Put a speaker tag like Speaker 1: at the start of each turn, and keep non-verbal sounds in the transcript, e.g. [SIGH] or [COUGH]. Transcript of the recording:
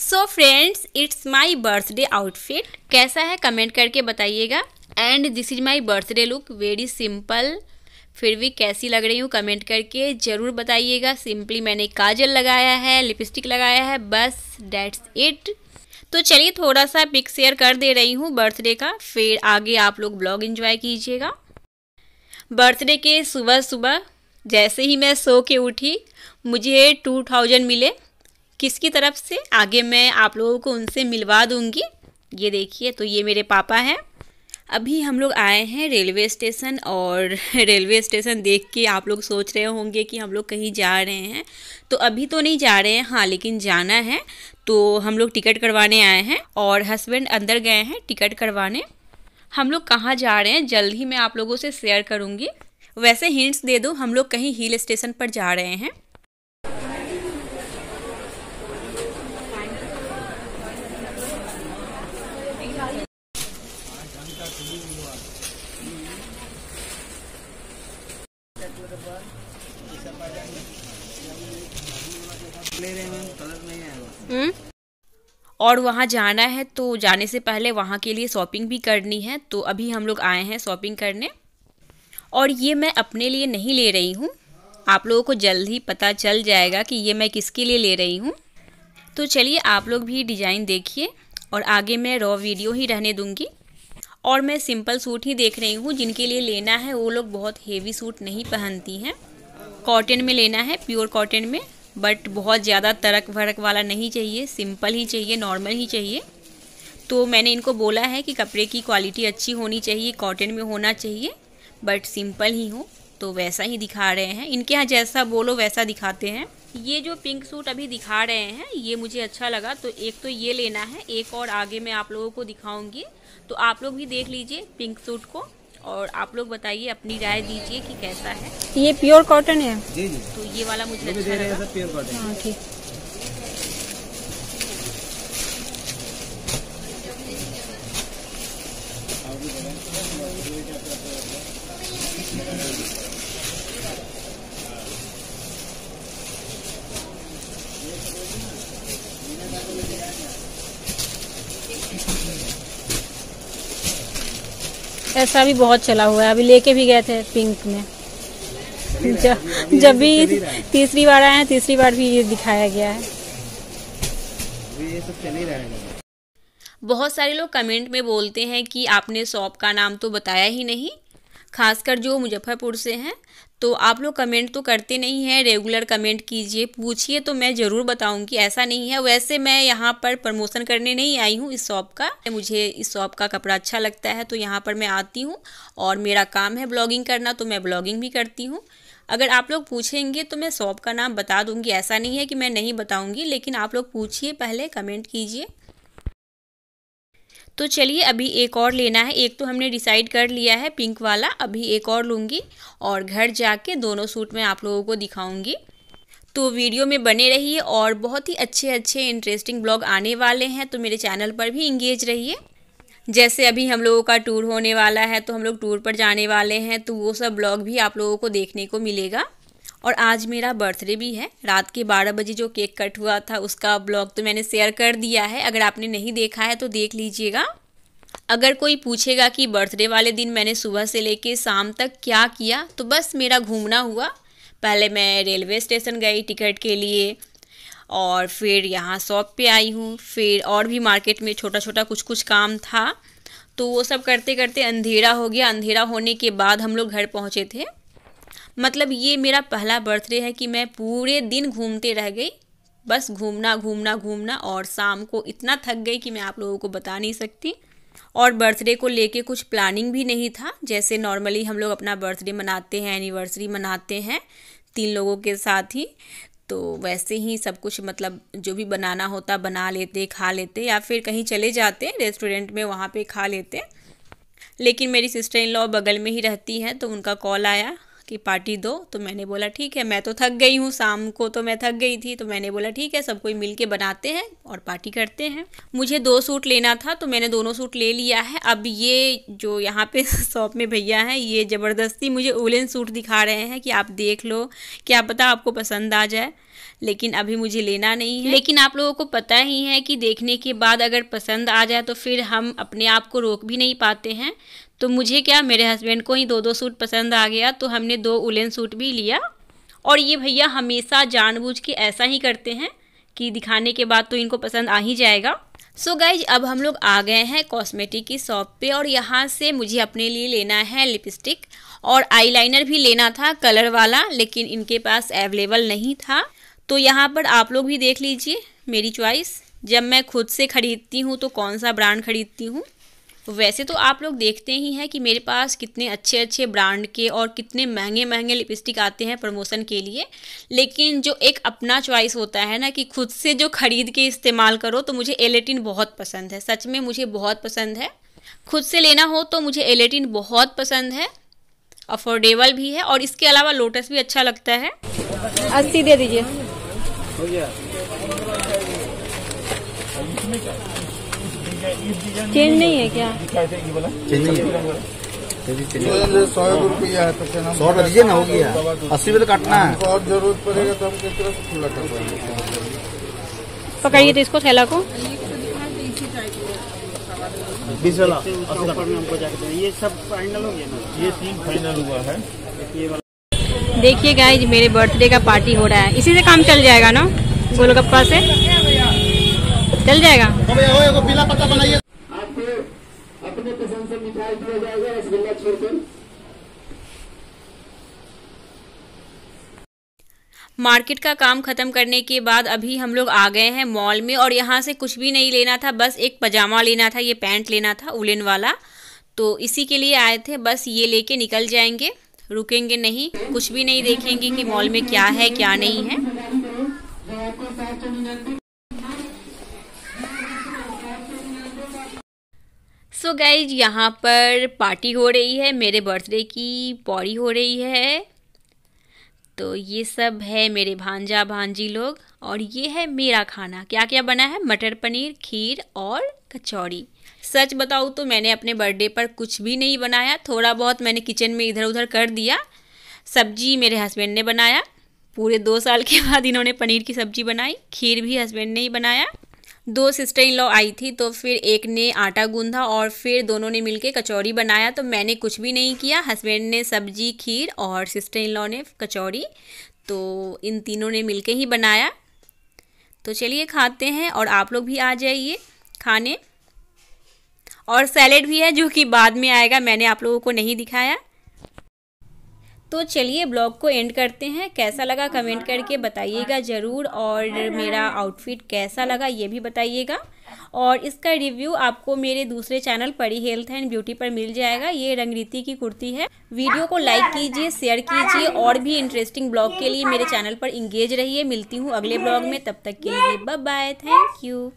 Speaker 1: So friends it's my birthday outfit कैसा है comment करके बताइएगा and this is my birthday look very simple फिर भी कैसी लग रही हूँ कमेंट करके ज़रूर बताइएगा सिंपली मैंने काजल लगाया है लिपस्टिक लगाया है बस डैट्स इट तो चलिए थोड़ा सा पिक शेयर कर दे रही हूँ बर्थडे का फिर आगे आप लोग ब्लॉग इन्जॉय कीजिएगा बर्थडे के सुबह सुबह जैसे ही मैं सो के उठी मुझे टू थाउजेंड मिले किसकी तरफ से आगे मैं आप लोगों को उनसे मिलवा दूँगी ये देखिए तो ये मेरे पापा हैं अभी हम लोग आए हैं रेलवे स्टेशन और [LAUGHS] रेलवे स्टेशन देख के आप लोग सोच रहे होंगे कि हम लोग कहीं जा रहे हैं तो अभी तो नहीं जा रहे हैं हाँ लेकिन जाना है तो हम लोग टिकट करवाने आए हैं और हस्बैंड अंदर गए हैं टिकट करवाने हम लोग कहाँ जा रहे हैं जल्द ही मैं आप लोगों से शेयर करूँगी वैसे हिंट्स दे दूँ हम लोग कहीं हिल स्टेशन पर जा रहे हैं और वहाँ जाना है तो जाने से पहले वहाँ के लिए शॉपिंग भी करनी है तो अभी हम लोग आए हैं शॉपिंग करने और ये मैं अपने लिए नहीं ले रही हूँ आप लोगों को जल्द ही पता चल जाएगा कि ये मैं किसके लिए ले रही हूँ तो चलिए आप लोग भी डिज़ाइन देखिए और आगे मैं रॉ वीडियो ही रहने दूँगी और मैं सिंपल सूट ही देख रही हूँ जिनके लिए लेना है वो लोग बहुत हेवी सूट नहीं पहनती हैं कॉटन में लेना है प्योर कॉटन में बट बहुत ज़्यादा तरक भरक वाला नहीं चाहिए सिंपल ही चाहिए नॉर्मल ही चाहिए तो मैंने इनको बोला है कि कपड़े की क्वालिटी अच्छी होनी चाहिए कॉटन में होना चाहिए बट सिंपल ही हो तो वैसा ही दिखा रहे हैं इनके यहाँ जैसा बोलो वैसा दिखाते हैं ये जो पिंक सूट अभी दिखा रहे हैं ये मुझे अच्छा लगा तो एक तो ये लेना है एक और आगे मैं आप लोगों को दिखाऊंगी तो आप लोग भी देख लीजिए पिंक सूट को और आप लोग बताइए अपनी राय दीजिए कि कैसा है ये प्योर कॉटन है जी जी तो ये वाला मुझे अच्छा लगा प्योर कॉटन हाँ ठीक Thank you. ऐसा भी बहुत चला हुआ है अभी लेके भी गए थे पिंक में जब भी तीसरी बार आए हैं तीसरी बार भी ये दिखाया गया है बहुत सारे लोग कमेंट में बोलते हैं कि आपने शॉप का नाम तो बताया ही नहीं खासकर जो मुजफ्फरपुर से हैं तो आप लोग कमेंट तो करते नहीं हैं रेगुलर कमेंट कीजिए पूछिए तो मैं ज़रूर बताऊंगी ऐसा नहीं है वैसे मैं यहाँ पर प्रमोशन करने नहीं आई हूँ इस शॉप का मुझे इस शॉप का कपड़ा अच्छा लगता है तो यहाँ पर मैं आती हूँ और मेरा काम है ब्लॉगिंग करना तो मैं ब्लॉगिंग भी करती हूँ अगर आप लोग पूछेंगे तो मैं शॉप का नाम बता दूंगी ऐसा नहीं है कि मैं नहीं बताऊंगी लेकिन आप लोग पूछिए पहले कमेंट कीजिए तो चलिए अभी एक और लेना है एक तो हमने डिसाइड कर लिया है पिंक वाला अभी एक और लूँगी और घर जाके दोनों सूट मैं आप लोगों को दिखाऊँगी तो वीडियो में बने रहिए और बहुत ही अच्छे अच्छे इंटरेस्टिंग ब्लॉग आने वाले हैं तो मेरे चैनल पर भी इंगेज रहिए जैसे अभी हम लोगों का टूर होने वाला है तो हम लोग टूर पर जाने वाले हैं तो वो सब ब्लॉग भी आप लोगों को देखने को मिलेगा और आज मेरा बर्थडे भी है रात के बारह बजे जो केक कट हुआ था उसका ब्लॉग तो मैंने शेयर कर दिया है अगर आपने नहीं देखा है तो देख लीजिएगा अगर कोई पूछेगा कि बर्थडे वाले दिन मैंने सुबह से लेके शाम तक क्या किया तो बस मेरा घूमना हुआ पहले मैं रेलवे स्टेशन गई टिकट के लिए और फिर यहाँ शॉप पे आई हूँ फिर और भी मार्केट में छोटा छोटा कुछ कुछ काम था तो वो सब करते करते अंधेरा हो गया अंधेरा होने के बाद हम लोग घर पहुँचे थे मतलब ये मेरा पहला बर्थडे है कि मैं पूरे दिन घूमते रह गई बस घूमना घूमना घूमना और शाम को इतना थक गई कि मैं आप लोगों को बता नहीं सकती और बर्थडे को लेके कुछ प्लानिंग भी नहीं था जैसे नॉर्मली हम लोग अपना बर्थडे मनाते हैं एनिवर्सरी मनाते हैं तीन लोगों के साथ ही तो वैसे ही सब कुछ मतलब जो भी बनाना होता बना लेते खा लेते या फिर कहीं चले जाते रेस्टोरेंट में वहाँ पर खा लेते लेकिन मेरी सिस्टर इन लॉ बगल में ही रहती हैं तो उनका कॉल आया कि पार्टी दो तो मैंने बोला ठीक है मैं तो थक गई हूँ शाम को तो मैं थक गई थी तो मैंने बोला ठीक है सब कोई मिल के बनाते हैं और पार्टी करते हैं मुझे दो सूट लेना था तो मैंने दोनों सूट ले लिया है अब ये जो यहाँ पे [LAUGHS] शॉप में भैया हैं ये ज़बरदस्ती मुझे उलन सूट दिखा रहे हैं कि आप देख लो क्या पता आपको पसंद आ जाए लेकिन अभी मुझे लेना नहीं है लेकिन आप लोगों को पता ही है कि देखने के बाद अगर पसंद आ जाए तो फिर हम अपने आप को रोक भी नहीं पाते हैं तो मुझे क्या मेरे हस्बैंड को ही दो दो सूट पसंद आ गया तो हमने दो उलेन सूट भी लिया और ये भैया हमेशा जानबूझ के ऐसा ही करते हैं कि दिखाने के बाद तो इनको पसंद आ ही जाएगा सो so गाइज अब हम लोग आ गए हैं कॉस्मेटिक की शॉप पे और यहाँ से मुझे अपने लिए लेना है लिपस्टिक और आईलाइनर भी लेना था कलर वाला लेकिन इनके पास अवेलेबल नहीं था तो यहाँ पर आप लोग भी देख लीजिए मेरी चॉइस जब मैं खुद से ख़रीदती हूँ तो कौन सा ब्रांड ख़रीदती हूँ वैसे तो आप लोग देखते ही हैं कि मेरे पास कितने अच्छे अच्छे ब्रांड के और कितने महंगे महंगे लिपस्टिक आते हैं प्रमोशन के लिए लेकिन जो एक अपना चॉइस होता है ना कि खुद से जो ख़रीद के इस्तेमाल करो तो मुझे एलेटिन बहुत पसंद है सच में मुझे बहुत पसंद है खुद से लेना हो तो मुझे एलेटिन बहुत पसंद है अफोर्डेबल भी है और इसके अलावा लोटस भी अच्छा लगता है अस्सी दे दीजिए चेंज नहीं है क्या सौ रुपया तो ना हो गया अस्सी तो काटना है और जरूरत पड़ेगा तो हम किस तरह से खुला कर पाएंगे पकड़िए तो इसको थैला को बीस वाला ये सब फाइनल हो गया ना ये तीन फाइनल हुआ है देखिए गाइज मेरे बर्थडे का पार्टी हो रहा है इसी से काम चल जाएगा ना गोलगप्पा से चल जाएगा तो पीला पत्ता बनाइए आपको अपने पसंद से मिठाई दिया जाएगा छोड़कर मार्केट का काम ख़त्म करने के बाद अभी हम लोग आ गए हैं मॉल में और यहाँ से कुछ भी नहीं लेना था बस एक पजामा लेना था ये पैंट लेना था उलेन वाला तो इसी के लिए आए थे बस ये लेके निकल जाएंगे रुकेंगे नहीं कुछ भी नहीं देखेंगे कि मॉल में क्या है क्या नहीं है सो so गाइज यहाँ पर पार्टी हो रही है मेरे बर्थडे की पौड़ी हो रही है तो ये सब है मेरे भांजा भांजी लोग और ये है मेरा खाना क्या क्या बना है मटर पनीर खीर और कचौड़ी सच बताऊँ तो मैंने अपने बर्थडे पर कुछ भी नहीं बनाया थोड़ा बहुत मैंने किचन में इधर उधर कर दिया सब्जी मेरे हस्बैंड ने बनाया पूरे दो साल के बाद इन्होंने पनीर की सब्जी बनाई खीर भी हस्बैंड ने ही बनाया दो सिस्टर इन लॉ आई थी तो फिर एक ने आटा गूंधा और फिर दोनों ने मिलके कचौड़ी बनाया तो मैंने कुछ भी नहीं किया हस्बैंड ने सब्जी खीर और सिस्टर इन लॉ ने कचौड़ी तो इन तीनों ने मिलके ही बनाया तो चलिए खाते हैं और आप लोग भी आ जाइए खाने और सैलेड भी है जो कि बाद में आएगा मैंने आप लोगों को नहीं दिखाया तो चलिए ब्लॉग को एंड करते हैं कैसा लगा कमेंट करके बताइएगा ज़रूर और मेरा आउटफिट कैसा लगा ये भी बताइएगा और इसका रिव्यू आपको मेरे दूसरे चैनल पड़ी हेल्थ एंड ब्यूटी पर मिल जाएगा ये रंगरीति की कुर्ती है वीडियो को लाइक कीजिए शेयर कीजिए और भी इंटरेस्टिंग ब्लॉग के लिए मेरे चैनल पर इंगेज रहिए मिलती हूँ अगले ब्लॉग में तब तक के लिए बाय बाय थैंक यू